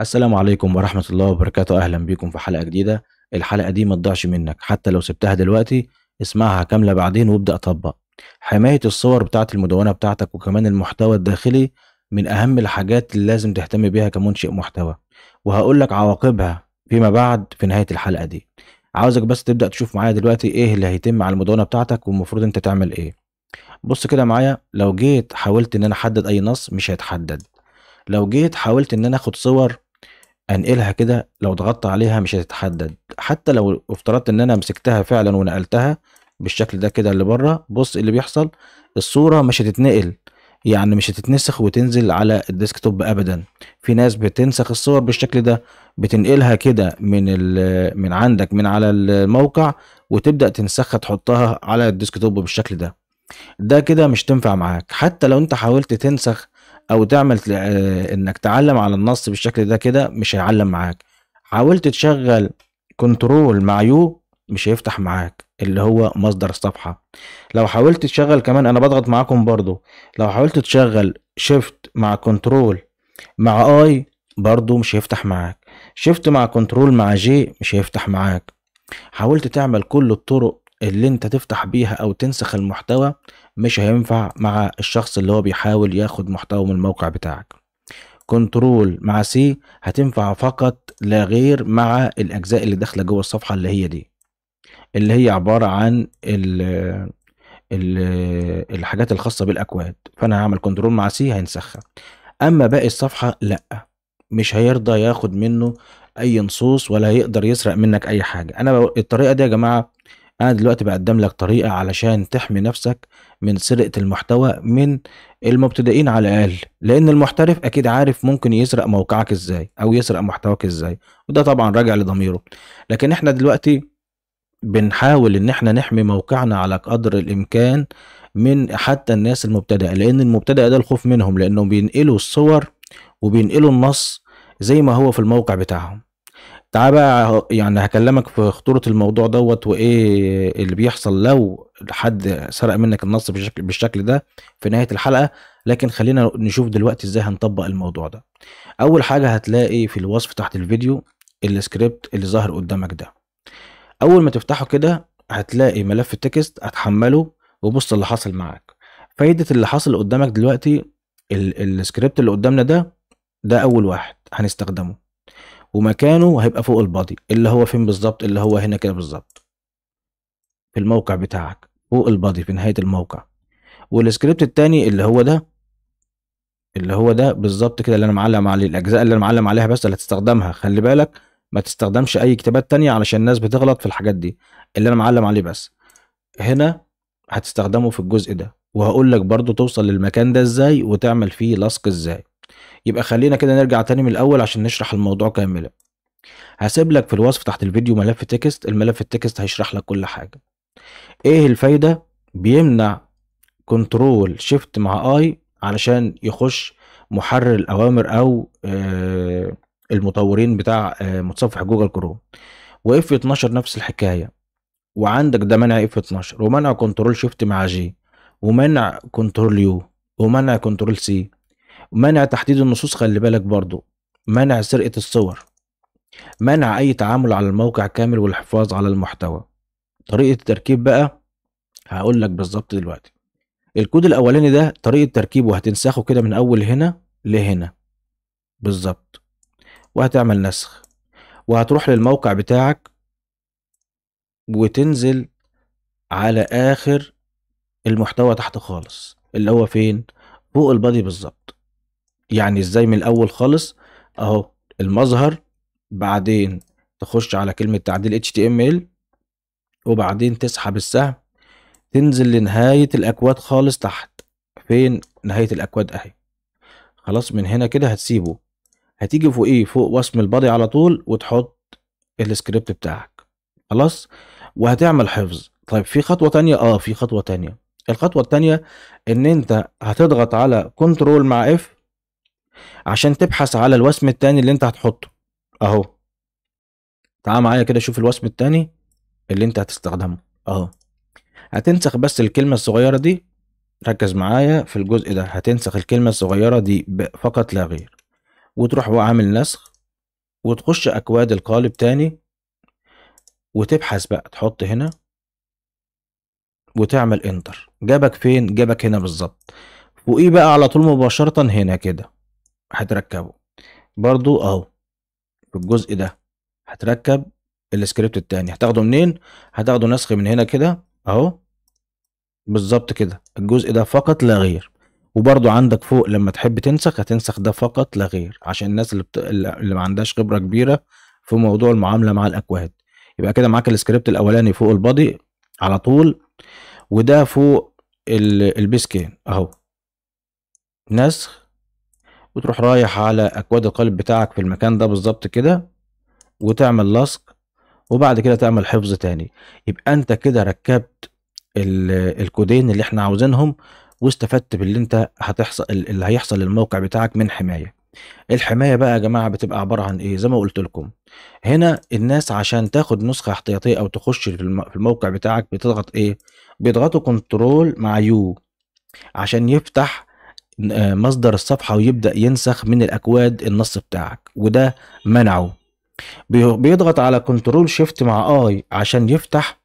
السلام عليكم ورحمة الله وبركاته أهلا بيكم في حلقة جديدة الحلقة دي ما تضيعش منك حتى لو سبتها دلوقتي اسمعها كاملة بعدين وابدأ طبق حماية الصور بتاعة المدونة بتاعتك وكمان المحتوى الداخلي من أهم الحاجات اللي لازم تهتم بيها كمنشئ محتوى وهقول لك عواقبها فيما بعد في نهاية الحلقة دي عاوزك بس تبدأ تشوف معايا دلوقتي ايه اللي هيتم على المدونة بتاعتك والمفروض انت تعمل ايه بص كده معايا لو جيت حاولت ان انا احدد اي نص مش هيتحدد لو جيت حاولت ان انا اخد صور انقلها كده لو ضغطت عليها مش هتتحدد حتى لو افترضت ان انا مسكتها فعلا ونقلتها بالشكل ده كده اللي بره بص اللي بيحصل الصورة مش هتتنقل يعني مش هتتنسخ وتنزل على الديسكتوب ابدا في ناس بتنسخ الصور بالشكل ده بتنقلها كده من من عندك من على الموقع وتبدا تنسخها تحطها على الديسكتوب بالشكل ده ده كده مش تنفع معاك حتى لو انت حاولت تنسخ او تعمل آه، انك تعلم على النص بالشكل ده كده مش هيعلم معاك حاولت تشغل كنترول مع يو مش هيفتح معاك اللي هو مصدر الصفحة لو حاولت تشغل كمان انا بضغط معاكم برضو لو حاولت تشغل شيفت مع كنترول مع اي برضو مش هيفتح معاك شيفت مع كنترول مع جي مش هيفتح معاك حاولت تعمل كل الطرق اللي انت تفتح بيها او تنسخ المحتوى مش هينفع مع الشخص اللي هو بيحاول ياخد محتوى من الموقع بتاعك كنترول مع سي هتنفع فقط لا غير مع الاجزاء اللي داخله جوه الصفحه اللي هي دي اللي هي عباره عن الـ الـ الحاجات الخاصه بالاكواد فانا هعمل كنترول مع سي هينسخها اما باقي الصفحه لا مش هيرضى ياخد منه اي نصوص ولا هيقدر يسرق منك اي حاجه انا الطريقه دي يا جماعه انا دلوقتي بقدم لك طريقه علشان تحمي نفسك من سرقه المحتوى من المبتدئين على الاقل لان المحترف اكيد عارف ممكن يسرق موقعك ازاي او يسرق محتواك ازاي وده طبعا راجع لضميره لكن احنا دلوقتي بنحاول ان احنا نحمي موقعنا على قدر الامكان من حتى الناس المبتدئه لان المبتدئ ده الخوف منهم لانهم بينقلوا الصور وبينقلوا النص زي ما هو في الموقع بتاعهم تعال بقى يعني هكلمك في خطوره الموضوع دوت وايه اللي بيحصل لو حد سرق منك النص بالشكل, بالشكل ده في نهايه الحلقه لكن خلينا نشوف دلوقتي ازاي هنطبق الموضوع ده اول حاجه هتلاقي في الوصف تحت الفيديو السكريبت اللي ظاهر قدامك ده اول ما تفتحه كده هتلاقي ملف التكست هتحمله وبص اللي حصل معاك فايده اللي حصل قدامك دلوقتي السكريبت اللي قدامنا ده ده اول واحد هنستخدمه ومكانه هيبقى فوق البادي اللي هو فين بالظبط اللي هو هنا كده بالظبط في الموقع بتاعك فوق البادي في نهاية الموقع والسكريبت التاني اللي هو ده اللي هو ده بالظبط كده اللي انا معلم عليه الاجزاء اللي انا معلم عليها بس اللي هتستخدمها خلي بالك ما تستخدمش اي كتابات تانية علشان الناس بتغلط في الحاجات دي اللي انا معلم عليه بس هنا هتستخدمه في الجزء ده وهقول لك برضو توصل للمكان ده ازاي وتعمل فيه لصق ازاي يبقى خلينا كده نرجع تاني من الاول عشان نشرح الموضوع كاملا هسيب لك في الوصف تحت الفيديو ملف تكست الملف التكست هيشرح لك كل حاجه ايه الفايده بيمنع كنترول شيفت مع اي علشان يخش محرر الاوامر او آه، المطورين بتاع آه، متصفح جوجل كروم واف 12 نفس الحكايه وعندك ده منع اف 12 ومنع كنترول شيفت مع جي ومنع كنترول يو ومنع كنترول سي منع تحديد النصوص خلي بالك برضو منع سرقة الصور منع أي تعامل على الموقع كامل والحفاظ على المحتوى طريقة التركيب بقى هقول لك بالظبط دلوقتي الكود الأولاني ده طريقة تركيبه هتنسخه كده من أول هنا لهنا بالظبط وهتعمل نسخ وهتروح للموقع بتاعك وتنزل على آخر المحتوى تحت خالص اللي هو فين فوق البادي بالظبط يعني ازاي من الاول خالص اهو المظهر بعدين تخش على كلمة تعديل HTML وبعدين تسحب السهم تنزل لنهاية الأكواد خالص تحت فين نهاية الأكواد أهي خلاص من هنا كده هتسيبه هتيجي فوق إيه فوق وسم البادي على طول وتحط السكريبت بتاعك خلاص وهتعمل حفظ طيب في خطوة تانية اه في خطوة تانية الخطوة التانية ان انت هتضغط على كنترول مع اف عشان تبحث على الوسم التاني اللي انت هتحطه اهو تعال معايا كده شوف الوسم التاني اللي انت هتستخدمه اهو هتنسخ بس الكلمة الصغيرة دي ركز معايا في الجزء ده هتنسخ الكلمة الصغيرة دي فقط لا غير وتروح وعامل نسخ وتخش اكواد القالب تاني وتبحث بقى تحط هنا وتعمل انتر جابك فين جابك هنا بالظبط فوقيه بقى على طول مباشرة هنا كده هتركبه برضو اهو في الجزء ده هتركب السكريبت التاني هتاخده منين هتاخده نسخ من هنا كده اهو بالظبط كده الجزء ده فقط لا غير وبرضو عندك فوق لما تحب تنسخ هتنسخ ده فقط لا غير عشان الناس اللي, بت... اللي ما عندهاش خبره كبيره في موضوع المعامله مع الاكواد يبقى كده معاك السكريبت الاولاني فوق البادي على طول وده فوق البيسكين اهو نسخ وتروح رايح على اكواد القالب بتاعك في المكان ده بالظبط كده وتعمل لصق وبعد كده تعمل حفظ تاني يبقى انت كده ركبت الكودين اللي احنا عاوزينهم واستفدت باللي انت هتحصل اللي هيحصل للموقع بتاعك من حمايه الحمايه بقى يا جماعه بتبقى عباره عن ايه زي ما قلت لكم هنا الناس عشان تاخد نسخه احتياطيه او تخش في الموقع بتاعك بتضغط ايه بيضغطوا كنترول مع يو عشان يفتح آه، مصدر الصفحة ويبدأ ينسخ من الأكواد النص بتاعك وده منعه بيضغط على كنترول شيفت مع اي عشان يفتح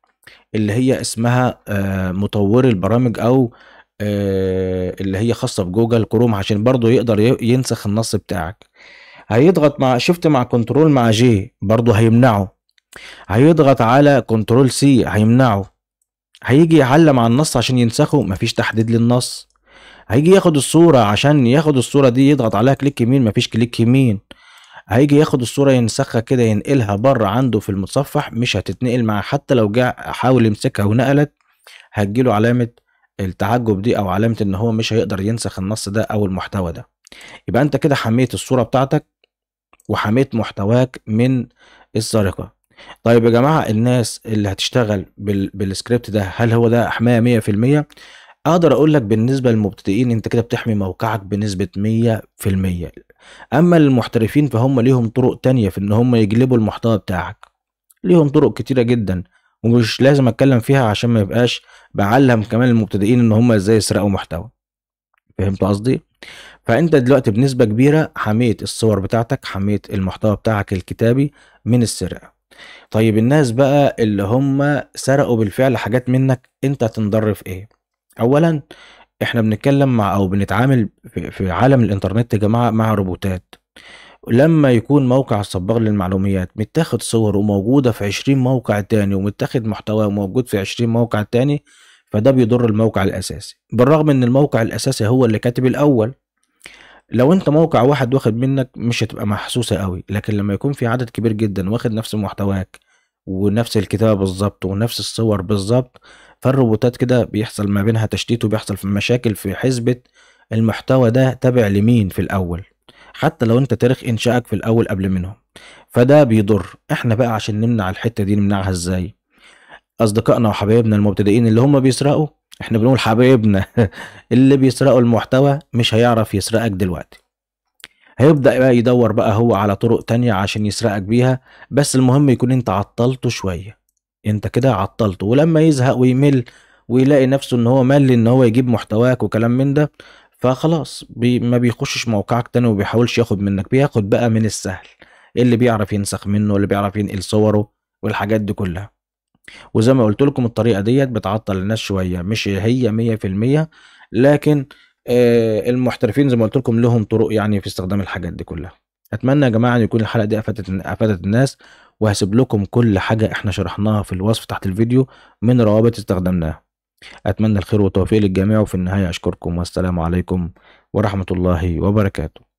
اللي هي اسمها آه، مطور البرامج او آه، اللي هي خاصة بجوجل كروم عشان برضو يقدر ينسخ النص بتاعك هيضغط مع شيفت مع كنترول مع جي برضو هيمنعه هيضغط على كنترول سي هيمنعه هيجي يعلم على النص عشان ينسخه مفيش تحديد للنص هيجي ياخد الصورة عشان ياخد الصورة دي يضغط عليها كليك يمين مفيش كليك يمين هيجي ياخد الصورة ينسخها كده ينقلها بره عنده في المتصفح مش هتتنقل معاه حتى لو جه حاول يمسكها ونقلت هتجيله علامة التعجب دي او علامة ان هو مش هيقدر ينسخ النص ده او المحتوى ده يبقى انت كده حميت الصورة بتاعتك وحميت محتواك من السرقة طيب يا جماعة الناس اللي هتشتغل بالسكريبت ده هل هو ده حماية مية في المية اقدر اقول لك بالنسبه للمبتدئين انت كده بتحمي موقعك بنسبه 100% اما المحترفين فهم ليهم طرق تانية في ان هم يجلبوا المحتوى بتاعك ليهم طرق كتيره جدا ومش لازم اتكلم فيها عشان ما يبقاش بعلم كمان المبتدئين ان هم ازاي يسرقوا محتوى فهمت قصدي فانت دلوقتي بنسبه كبيره حميت الصور بتاعتك حميت المحتوى بتاعك الكتابي من السرقه طيب الناس بقى اللي هم سرقوا بالفعل حاجات منك انت هتنضر في ايه اولا احنا بنتكلم مع او بنتعامل في عالم الانترنت يا جماعه مع روبوتات لما يكون موقع الصباغ للمعلومات متاخد صور وموجوده في 20 موقع تاني ومتاخد محتوى وموجود في 20 موقع تاني فده بيضر الموقع الاساسي بالرغم ان الموقع الاساسي هو اللي كاتب الاول لو انت موقع واحد واخد منك مش هتبقى محسوسه قوي لكن لما يكون في عدد كبير جدا واخد نفس محتواك ونفس الكتابه بالظبط ونفس الصور بالظبط فالروبوتات كده بيحصل ما بينها تشتيت وبيحصل في مشاكل في حسبة المحتوى ده تابع لمين في الأول حتى لو أنت تاريخ إنشائك في الأول قبل منهم فده بيضر احنا بقى عشان نمنع الحتة دي نمنعها ازاي أصدقائنا وحبايبنا المبتدئين اللي هم بيسرقوا احنا بنقول حبايبنا اللي بيسرقوا المحتوى مش هيعرف يسرقك دلوقتي هيبدأ بقى يدور بقى هو على طرق تانية عشان يسرقك بيها بس المهم يكون انت عطلته شوية انت كده عطلته ولما يزهق ويمل ويلاقي نفسه ان هو مل ان هو يجيب محتواك وكلام من ده فخلاص بي ما بيخشش موقعك تاني وبيحاولش ياخد منك بياخد بقى من السهل اللي بيعرف ينسخ منه اللي بيعرف ينقل صوره والحاجات دي كلها وزي ما قلت لكم الطريقه ديت بتعطل الناس شويه مش هي مية في المية لكن آه المحترفين زي ما قلت لكم لهم طرق يعني في استخدام الحاجات دي كلها اتمنى يا جماعه ان يكون الحلقه دي افادت افادت الناس وهسيب لكم كل حاجة احنا شرحناها في الوصف تحت الفيديو من روابط استخدمناها أتمنى الخير والتوفيق للجميع وفي النهاية أشكركم والسلام عليكم ورحمة الله وبركاته